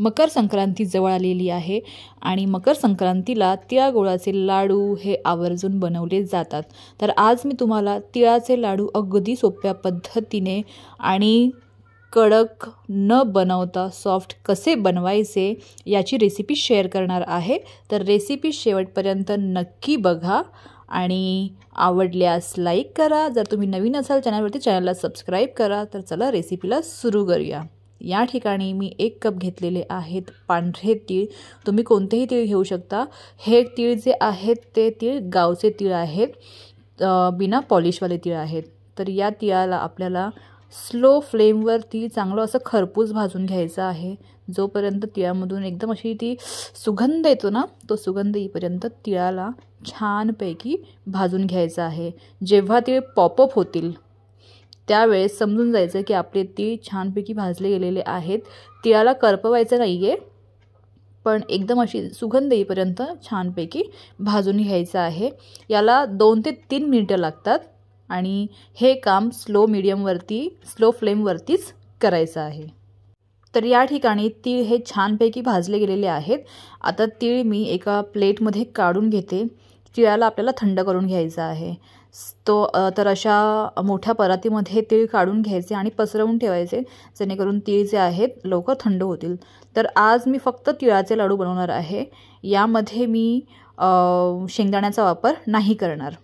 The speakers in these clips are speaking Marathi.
मकर संक्रांती जवळ आलेली आहे आणि मकर संक्रांतीला तिळागुळाचे लाडू हे आवर्जून बनवले जातात तर आज मी तुम्हाला तिळाचे लाडू अगदी सोप्या पद्धतीने आणि कडक न बनवता सॉफ्ट कसे बनवायचे याची रेसिपी शेअर करणार आहे तर रेसिपी शेवटपर्यंत नक्की बघा आणि आवडल्यास लाईक करा जर तुम्ही नवीन असाल चॅनलवरती चॅनलला सबस्क्राईब करा तर चला रेसिपीला सुरू करूया या ठिकाणी मी एक कप घेतलेले आहेत पांढरे तीळ तुम्ही कोणतेही तीळ घेऊ शकता हे तीळ जे आहेत ते तीळ गावचे तीळ आहेत बिना पॉलिशवाले तीळ आहेत तर या तिळाला आपल्याला स्लो फ्लेमवर ती चांगलं असं खरपूस भाजून घ्यायचं आहे जोपर्यंत तिळामधून एकदम अशी ती सुगंध येतो ना तो सुगंध येईपर्यंत तिळाला छानपैकी भाजून घ्यायचं आहे जेव्हा तिळ पॉपअप होतील त्यावेळेस समजून जायचं की आपले तीळ छानपैकी भाजले गेलेले आहेत तिळाला करपवायचं नाही आहे पण एकदम अशी सुगंध येईपर्यंत छानपैकी भाजून घ्यायचं आहे याला दोन ते तीन मिनटं लागतात आणि हे काम स्लो मिडियमवरती स्लो फ्लेमवरतीच करायचं आहे तर या ठिकाणी तीळ हे छानपैकी भाजले गेलेले आहेत आता तीळ मी एका प्लेटमध्ये काढून घेते तिळाला आपल्याला थंड करून घ्यायचं आहे तो तर अशा मोठ्या परातीमध्ये तीळ काढून घ्यायचे आणि पसरवून ठेवायचे जेणेकरून तीळ जे आहेत लवकर थंड होतील तर आज मी फक्त तिळाचे लाडू बनवणार आहे यामध्ये मी शेंगदाण्याचा वापर नाही करणार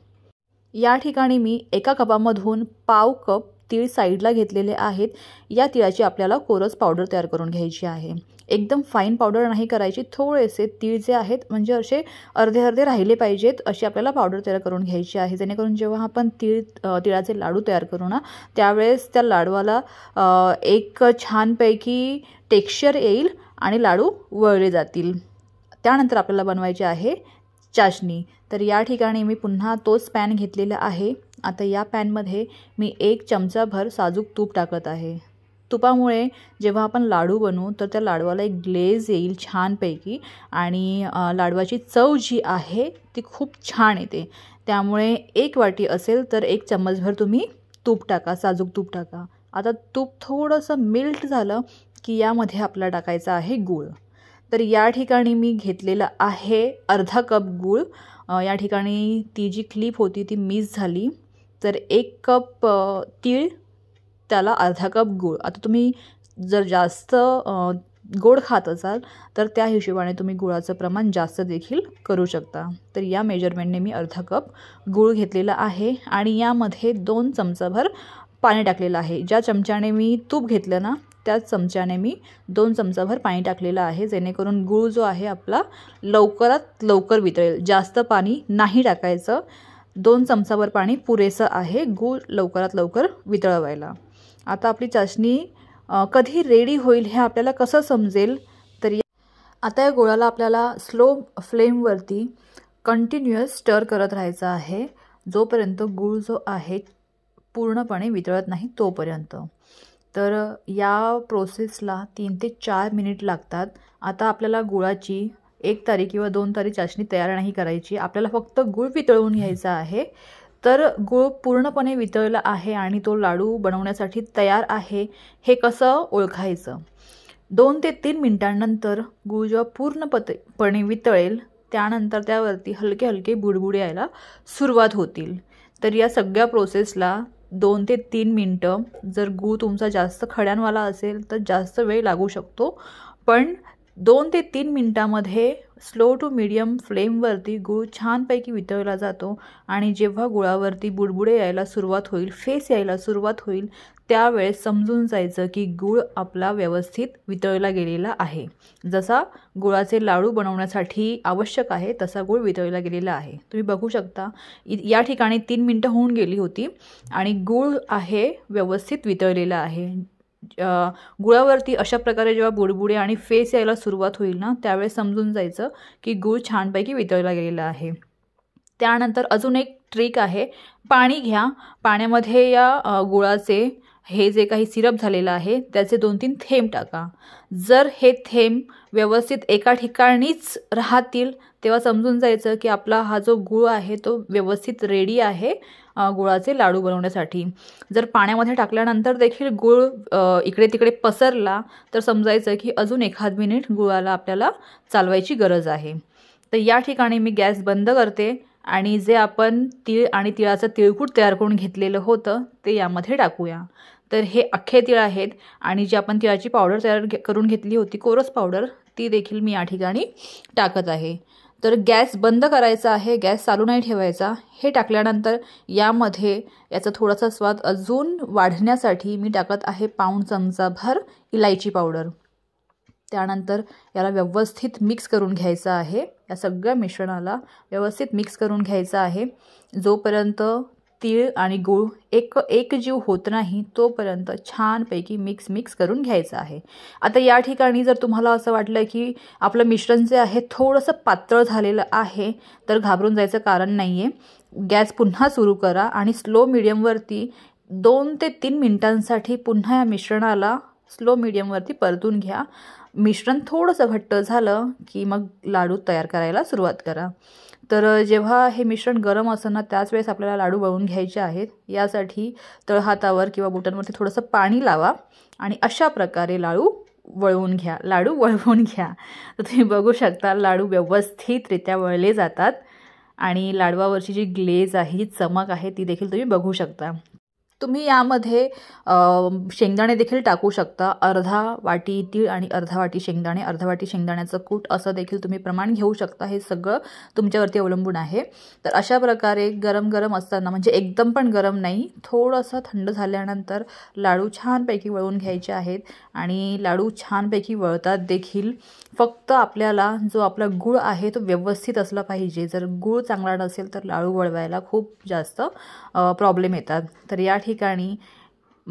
या ठिकाणी मी एका कपामधून पाव कप तीळ साईडला घेतलेले आहेत या तिळाची आपल्याला कोरस पावडर तयार करून घ्यायची आहे एकदम फाईन पावडर नाही करायची थोडेसे तीळ जे आहेत म्हणजे असे अर्धे अर्धे राहिले पाहिजेत अशी आपल्याला पावडर तयार करून घ्यायची आहे जेणेकरून जेव्हा आपण तीळ तिळाचे लाडू तयार करू ना त्यावेळेस त्या लाडवाला एक छानपैकी टेक्स्चर येईल आणि लाडू वळले जातील त्यानंतर आपल्याला बनवायचे आहे चाशणी तर या ठिकाणी मी पुन्हा तोच पॅन घेतलेला आहे आता या पॅनमध्ये मी एक चमचाभर साजूक तूप टाकत आहे तुपामुळे जेव्हा आपण लाडू बनवू तर त्या लाडवाला एक ग्लेज येईल छानपैकी आणि लाडवाची चव जी आहे ती खूप छान येते त्यामुळे एक वाटी असेल तर एक चमचभर तुम्ही तूप टाका साजूक तूप टाका आता तूप थोडंसं मिल्ट झालं की यामध्ये आपला टाकायचा आहे गूळ तर या ठिकाणी मी घेतलेलं आहे अर्धा कप गूळ या ठिकाणी ती जी क्लिप होती ती मिस झाली तर एक कप तीळ त्याला अर्धा कप गूळ आता तुम्ही जर जास्त गोड खात असाल तर त्या हिशोबाने तुम्ही गुळाचं प्रमाण जास्त देखील करू शकता तर या मेजरमेंटने मी अर्धा कप गूळ घेतलेला आहे आणि यामध्ये दोन चमचाभर पाणी टाकलेलं आहे ज्या चमच्याने मी तूप घेतलं ना त्याच चमच्याने मी दोन चमचाभर पाणी टाकलेलं आहे जेणेकरून गूळ जो आहे आपला लवकरात लवकर वितळेल जास्त पाणी नाही टाकायचं दोन चमचावर पाणी पुरेसं आहे गूळ लवकरात लवकर वितळवायला आता आपली चाचणी कधी रेडी होईल हे आपल्याला कसं समजेल तर आता या गोळाला आपल्याला स्लो फ्लेमवरती कंटिन्युअस स्टर करत राहायचं आहे जोपर्यंत गूळ जो आहे पूर्णपणे वितळत नाही तोपर्यंत तर या प्रोसेसला तीन ते चार मिनिट लागतात आता आपल्याला गुळाची एक तारीख किंवा दोन तारीख चाचणी तयार नाही करायची आपल्याला फक्त गूळ वितळवून घ्यायचा आहे तर गूळ पूर्णपणे वितळला आहे आणि तो लाडू बनवण्यासाठी तयार आहे हे कसं ओळखायचं दोन ते तीन मिनिटांनंतर गूळ जेव्हा पूर्णपणे वितळेल त्यानंतर त्यावरती हलके हलके बुडबुडे यायला सुरुवात होतील तर या सगळ्या प्रोसेसला दोन ते तीन मिनटं जर गूळ तुमचा जास्त खड्यांवाला असेल तर जास्त वेळ लागू शकतो पण दोन ते तीन मिनटामध्ये स्लो टू मीडियम फ्लेमवरती गुळ छानपैकी वितळला जातो आणि जेव्हा गुळावरती बुडबुडे यायला सुरुवात होईल फेस यायला सुरुवात होईल त्यावेळेस समजून जायचं की गूळ आपला व्यवस्थित वितळला गेलेला आहे जसा गुळाचे लाडू बनवण्यासाठी आवश्यक आहे तसा गूळ वितळला गेलेला आहे तुम्ही बघू शकता या ठिकाणी तीन मिनटं होऊन गेली होती आणि गूळ आहे व्यवस्थित वितळलेला आहे गुळावरती अशा प्रकारे जेव्हा बुडबुडे आणि फेस यायला सुरुवात होईल ना त्यावेळेस समजून जायचं की गूळ छानपैकी वितळला गेलेला आहे त्यानंतर अजून एक ट्रिक आहे पाणी घ्या पाण्यामध्ये या गुळाचे हे जे काही सिरप झालेलं आहे त्याचे दोन तीन थेंब टाका जर हे थेंब व्यवस्थित एका ठिकाणीच राहतील तेव्हा समजून जायचं की आपला हा जो गुळ आहे तो व्यवस्थित रेडी आहे गुळाचे लाडू बनवण्यासाठी जर पाण्यामध्ये टाकल्यानंतर देखील गूळ इकडे तिकडे पसरला तर समजायचं की अजून एखाद मिनिट गुळाला आपल्याला चालवायची गरज आहे तर या ठिकाणी मी गॅस बंद करते आणि जे आपण तिळ आणि तिळाचं तिळकूट तयार करून घेतलेलं होतं ते यामध्ये टाकूया तर हे अख्खे तिळ आहेत आणि जी आपण तिळाची पावडर तयार करून घेतली होती कोरस पावडर ती देखील मी या ठिकाणी टाकत आहे तर गॅस बंद करायचा आहे गॅस चालू नाही ठेवायचा हे टाकल्यानंतर यामध्ये याचा थोडासा स्वाद अजून वाढण्यासाठी मी टाकत आहे पाऊण चमचाभर इलायची पावडर त्यानंतर याला व्यवस्थित मिक्स करून घ्यायचं आहे या सगळ्या मिश्रणाला व्यवस्थित मिक्स करून घ्यायचं आहे जोपर्यंत तीळ आणि गूळ एक एकजीव होत नाही तोपर्यंत छानपैकी मिक्स मिक्स करून घ्यायचं आहे आता या ठिकाणी जर तुम्हाला असं वाटलं की आपलं मिश्रण जे आहे थोडंसं पातळ झालेलं आहे तर घाबरून जायचं कारण नाही आहे गॅस पुन्हा सुरू करा आणि स्लो मिडियमवरती दोन ते तीन मिनिटांसाठी पुन्हा या मिश्रणाला स्लो मिडियमवरती परतून घ्या मिश्रण थोडंसं घट्ट झालं की मग लाडू तयार करायला सुरुवात करा तर जेव्हा हे मिश्रण गरम ना त्याच वेळेस आपल्याला लाडू वळवून घ्यायचे आहेत यासाठी तळहातावर किंवा बुटांवरती थोडंसं पाणी लावा आणि अशा प्रकारे लाडू वळवून घ्या लाडू वळवून घ्या तर तुम्ही बघू शकता लाडू व्यवस्थितरित्या वळले जातात आणि लाडवावरची जी ग्लेज आहे जी चमक आहे ती देखील तुम्ही बघू शकता तुम्ही यामध्ये शेंगदाणे देखील टाकू शकता अर्धा वाटी तीळ आणि अर्धा वाटी शेंगदाणे अर्धा वाटी शेंगदाण्याचं कूट असं देखील तुम्ही प्रमाण घेऊ शकता हे सगळं तुमच्यावरती अवलंबून आहे तर अशा प्रकारे गरम गरम असताना म्हणजे एकदम पण गरम नाही थोडंसं थंड झाल्यानंतर लाडू छानपैकी वळून घ्यायचे आहेत आणि लाडू छानपैकी वळतात देखील फक्त आपल्याला जो आपला गूळ आहे तो व्यवस्थित असला पाहिजे जर गूळ चांगला नसेल तर लाडू वळवायला खूप जास्त प्रॉब्लेम येतात तर या ठिकाणी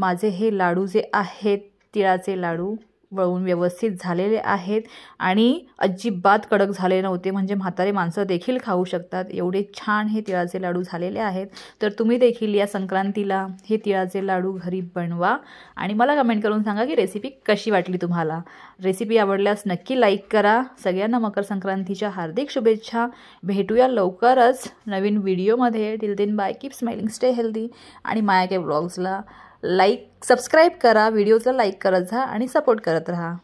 माझे हे लाडू जे आहेत तिळाचे लाडू वळून व्यवस्थित झालेले आहेत आणि अजिबात कडक झाले नव्हते म्हणजे म्हातारे माणसं देखील खाऊ शकतात एवढे छान हे तिळाचे लाडू झालेले आहेत तर तुम्ही देखील या संक्रांतीला हे तिळाचे लाडू घरी बनवा आणि मला कमेंट करून सांगा की रेसिपी कशी वाटली तुम्हाला रेसिपी आवडल्यास नक्की लाईक करा सगळ्यांना मकर संक्रांतीच्या हार्दिक शुभेच्छा भेटूया लवकरच नवीन व्हिडिओमध्ये till then bye keep smiling stay healthy आणि माया के ब्लॉग्सला लाईक सबस्क्राईब करा व्हिडिओचं लाईक करत जा आणि सपोर्ट करत राहा